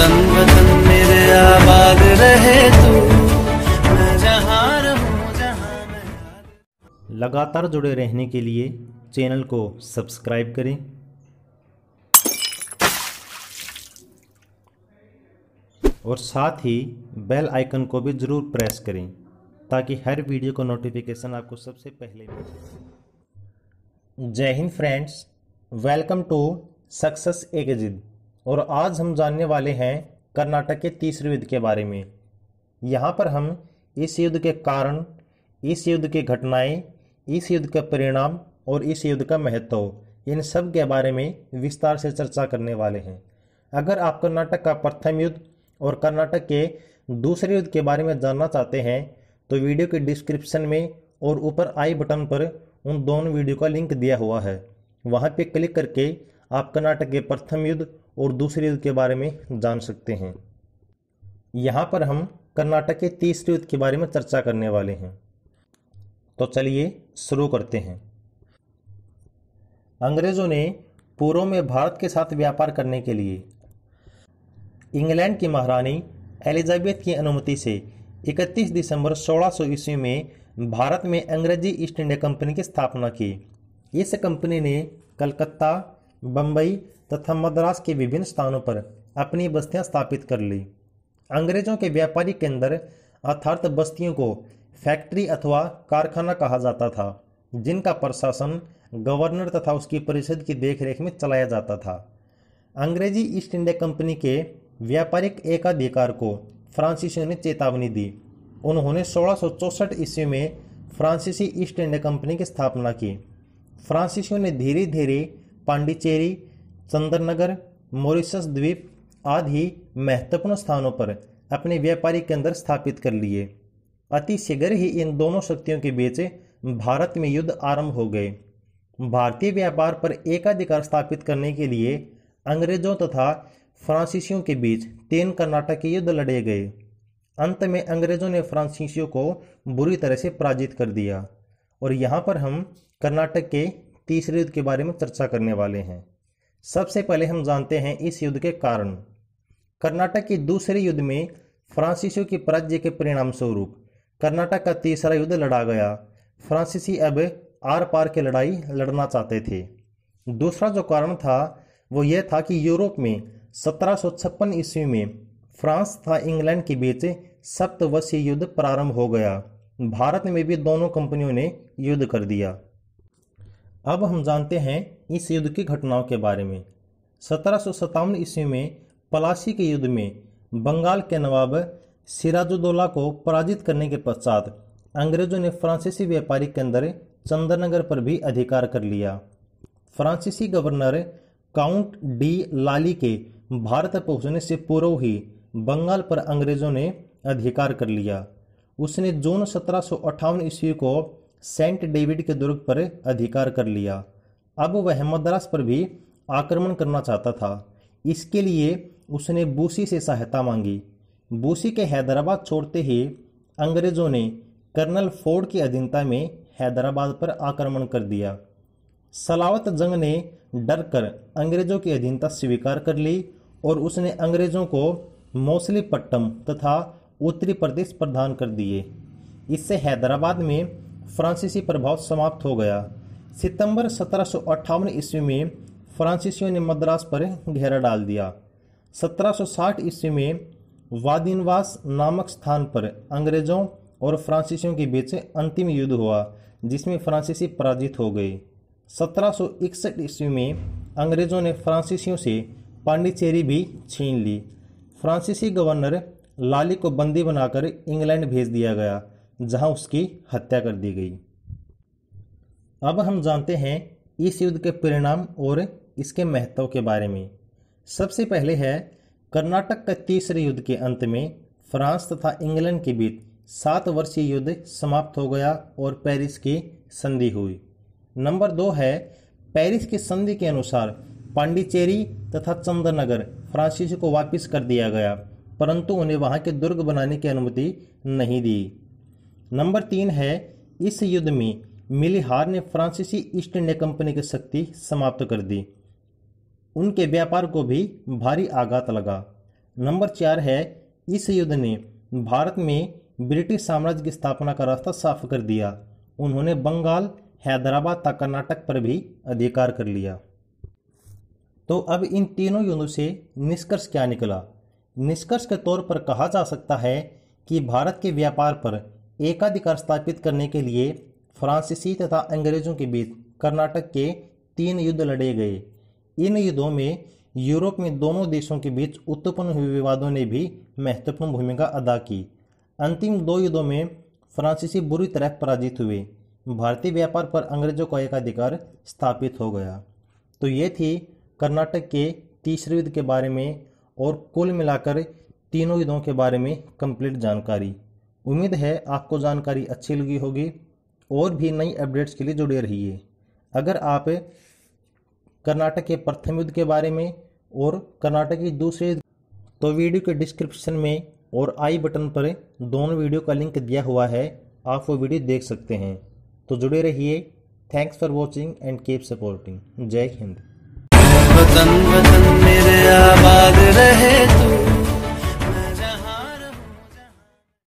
वतन वतन मेरे आबाद रहे तू मैं जहां रहूं जहां मैं लगातार जुड़े रहने के लिए चैनल को सब्सक्राइब करें और साथ ही बेल आइकन को भी ज़रूर प्रेस करें ताकि हर वीडियो का नोटिफिकेशन आपको सबसे पहले मिले Jai Hind friends welcome to success एक जिद और आज हम जानने वाले हैं कर्नाटक के तीसरे युद्ध के बारे में यहाँ पर हम इस युद्ध के कारण इस युद्ध की घटनाएं इस युद्ध का परिणाम और इस युद्ध का महत्व इन सब के बारे में विस्तार से चर्चा करने वाले हैं अगर आप कर्नाटक का प्रथम युद्ध और कर्नाटक के दूसरे युद्ध के बारे में जानना चाहते हैं तो वीडियो के डिस्क्रिप्शन में और ऊपर आई बटन पर उन दोनों वीडियो का लिंक दिया हुआ है वहाँ पर क्लिक करके आप कर्नाटक के प्रथम युद्ध और दूसरे युद्ध के बारे में जान सकते हैं यहाँ पर हम कर्नाटक के तीसरे युद्ध के बारे में चर्चा करने वाले हैं तो चलिए शुरू करते हैं अंग्रेज़ों ने पूर्व में भारत के साथ व्यापार करने के लिए इंग्लैंड की महारानी एलिजाबेथ की अनुमति से 31 दिसंबर 1600 सौ ईस्वी में भारत में अंग्रेजी ईस्ट इंडिया कंपनी की स्थापना की इस कंपनी ने कलकत्ता बम्बई तथा मद्रास के विभिन्न स्थानों पर अपनी बस्तियां स्थापित कर ली अंग्रेजों के व्यापारी केंद्र अर्थात बस्तियों को फैक्ट्री अथवा कारखाना कहा जाता था जिनका प्रशासन गवर्नर तथा उसकी परिषद की देखरेख में चलाया जाता था अंग्रेजी ईस्ट इंडिया कंपनी के व्यापारिक एकाधिकार को फ्रांसीसियों ने चेतावनी दी उन्होंने सोलह ईस्वी में फ्रांसीसी ईस्ट इंडिया कंपनी की स्थापना की फ्रांसीसियों ने धीरे धीरे पांडिचेरी चंद्रनगर मॉरिशस द्वीप आदि महत्वपूर्ण स्थानों पर अपने व्यापारी केंद्र स्थापित कर लिए अति ही इन दोनों शक्तियों के बीच भारत में युद्ध आरंभ हो गए भारतीय व्यापार पर एकाधिकार स्थापित करने के लिए अंग्रेजों तथा फ्रांसीसियों के बीच तीन कर्नाटक युद्ध लड़े गए अंत में अंग्रेजों ने फ्रांसीसियों को बुरी तरह से पराजित कर दिया और यहाँ पर हम कर्नाटक के तीसरे युद्ध के बारे में चर्चा करने वाले हैं सबसे पहले हम जानते हैं इस युद्ध के कारण कर्नाटक के दूसरे युद्ध में फ्रांसीसियों की पराजय के परिणाम स्वरूप कर्नाटक का तीसरा युद्ध लड़ा गया फ्रांसीसी अब आर पार की लड़ाई लड़ना चाहते थे दूसरा जो कारण था वो यह था कि यूरोप में सत्रह ईस्वी में फ्रांस तथा इंग्लैंड के बीच सप्तवर्षीय युद्ध प्रारंभ हो गया भारत में भी दोनों कंपनियों ने युद्ध कर दिया अब हम जानते हैं इस युद्ध की घटनाओं के बारे में सत्रह सौ सत्तावन ईस्वी में पलासी के युद्ध में बंगाल के नवाब सिराजुद्दौला को पराजित करने के पश्चात अंग्रेजों ने फ्रांसीसी व्यापारी के अंदर चंद्रनगर पर भी अधिकार कर लिया फ्रांसीसी गवर्नर काउंट डी लाली के भारत पहुंचने से पूर्व ही बंगाल पर अंग्रेजों ने अधिकार कर लिया उसने जून सत्रह ईस्वी को सेंट डेविड के दुर्ग पर अधिकार कर लिया अब वह मद्रास पर भी आक्रमण करना चाहता था इसके लिए उसने बूसी से सहायता मांगी बूसी के हैदराबाद छोड़ते ही अंग्रेज़ों ने कर्नल फोर्ड की अधीनता में हैदराबाद पर आक्रमण कर दिया सलावत जंग ने डर कर अंग्रेज़ों की अधीनता स्वीकार कर ली और उसने अंग्रेज़ों को मौसलीपट्टम तथा उत्तरी प्रदेश प्रदान कर दिए इससे हैदराबाद में फ्रांसीसी प्रभाव समाप्त हो गया सितंबर सत्रह ईस्वी में फ्रांसीसियों ने मद्रास पर घेरा डाल दिया 1760 ईस्वी में वादिनवास नामक स्थान पर अंग्रेजों और फ्रांसीसियों के बीच अंतिम युद्ध हुआ जिसमें फ्रांसीसी पराजित हो गए 1761 ईस्वी में अंग्रेजों ने फ्रांसीसियों से पांडिचेरी भी छीन ली फ्रांसीसी गवर्नर लाली को बंदी बनाकर इंग्लैंड भेज दिया गया जहां उसकी हत्या कर दी गई अब हम जानते हैं इस युद्ध के परिणाम और इसके महत्व के बारे में सबसे पहले है कर्नाटक के तीसरे युद्ध के अंत में फ्रांस तथा इंग्लैंड के बीच सात वर्षीय युद्ध समाप्त हो गया और पेरिस की संधि हुई नंबर दो है पेरिस की संधि के अनुसार पांडिचेरी तथा चंद्रनगर फ्रांसीसी को वापस कर दिया गया परंतु उन्हें वहां के दुर्ग बनाने की अनुमति नहीं दी नंबर तीन है इस युद्ध में मिलिहार ने फ्रांसीसी ईस्ट इंडिया कंपनी की शक्ति समाप्त कर दी उनके व्यापार को भी भारी आघात लगा नंबर चार है इस युद्ध ने भारत में ब्रिटिश साम्राज्य की स्थापना का रास्ता साफ कर दिया उन्होंने बंगाल हैदराबाद तक कर्नाटक पर भी अधिकार कर लिया तो अब इन तीनों युद्धों से निष्कर्ष क्या निकला निष्कर्ष के तौर पर कहा जा सकता है कि भारत के व्यापार पर एकाधिकार स्थापित करने के लिए फ्रांसीसी तथा अंग्रेजों के बीच कर्नाटक के तीन युद्ध लड़े गए इन युद्धों में यूरोप में दोनों देशों के बीच उत्पन्न हुए विवादों ने भी महत्वपूर्ण भूमिका अदा की अंतिम दो युद्धों में फ्रांसीसी बुरी तरह पराजित हुए भारतीय व्यापार पर अंग्रेजों का एकाधिकार स्थापित हो गया तो ये थी कर्नाटक के तीसरे युद्ध के बारे में और कुल मिलाकर तीनों युद्धों के बारे में कंप्लीट जानकारी उम्मीद है आपको जानकारी अच्छी लगी होगी और भी नई अपडेट्स के लिए जुड़े रहिए अगर आप कर्नाटक के प्रथम युद्ध के बारे में और कर्नाटक की दूसरे तो वीडियो के डिस्क्रिप्शन में और आई बटन पर दोनों वीडियो का लिंक दिया हुआ है आप वो वीडियो देख सकते हैं तो जुड़े रहिए thanks for watching and keep supporting Jai Hind वतन वतन मेरे आबाद रहे